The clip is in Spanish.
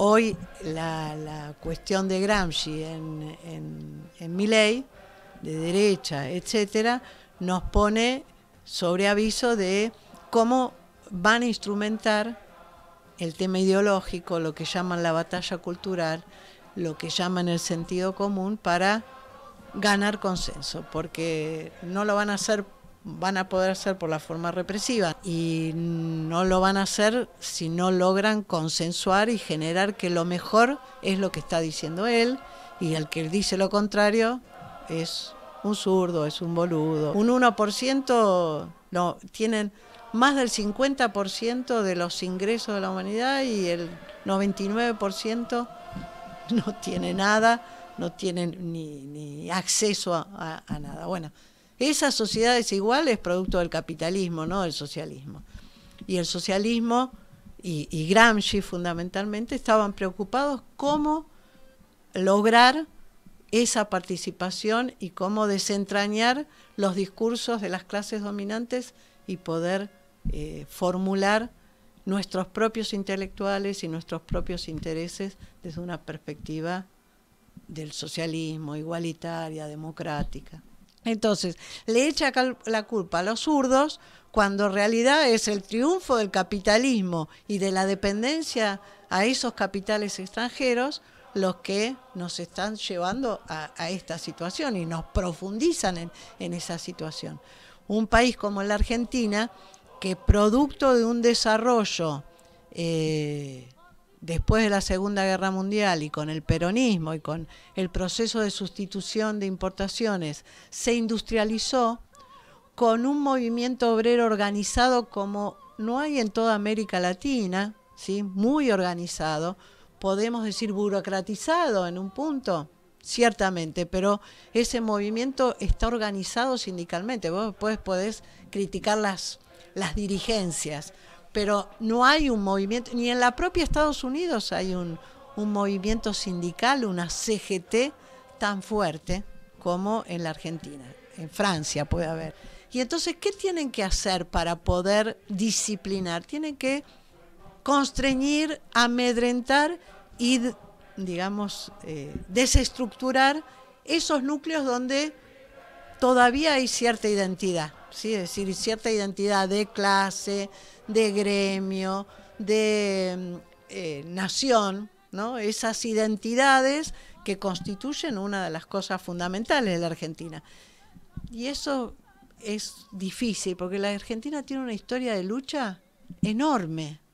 Hoy la, cuestión de Gramsci en, en, ley, de derecha, etcétera, nos pone sobre aviso de cómo van a instrumentar el tema ideológico, lo que llaman la batalla cultural, lo que llaman el sentido común para ganar consenso, porque no lo van a hacer van a poder hacer por la forma represiva y no lo van a hacer si no logran consensuar y generar que lo mejor es lo que está diciendo él y el que dice lo contrario es un zurdo, es un boludo. Un 1% no, tienen más del 50% de los ingresos de la humanidad y el 99% no tiene nada, no tienen ni, acceso a, a nada. Bueno, esas sociedades iguales, producto del capitalismo, no del socialismo. Y el socialismo y, Gramsci fundamentalmente estaban preocupados cómo lograr esa participación y cómo desentrañar los discursos de las clases dominantes y poder eh, formular nuestros propios intelectuales y nuestros propios intereses desde una perspectiva del socialismo igualitaria, democrática. Entonces, le echa la culpa a los zurdos cuando en realidad es el triunfo del capitalismo y de la dependencia a esos capitales extranjeros los que nos están llevando a, esta situación y nos profundizan en, esa situación. Un país como la Argentina, que producto de un desarrollo eh, después de la Segunda Guerra Mundial y con el peronismo y con el proceso de sustitución de importaciones, se industrializó con un movimiento obrero organizado como no hay en toda América Latina, ¿sí? muy organizado, podemos decir burocratizado en un punto, ciertamente, pero ese movimiento está organizado sindicalmente. Vos podés criticar las dirigencias, pero no hay un movimiento, ni en la propia Estados Unidos hay un, movimiento sindical, una CGT tan fuerte como en la Argentina, en Francia puede haber. Y entonces, ¿qué tienen que hacer para poder disciplinar? Tienen que constreñir, amedrentar y, digamos, eh, desestructurar esos núcleos donde todavía hay cierta identidad es decir, cierta identidad de clase, de gremio, de mm, eh, nación, ¿no? esas identidades que constituyen una de las cosas fundamentales de la Argentina. Y eso es difícil, porque la Argentina tiene una historia de lucha enorme.